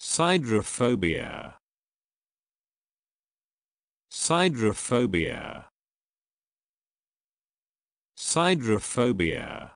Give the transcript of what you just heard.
Siderophobia. Siderophobia. Siderophobia.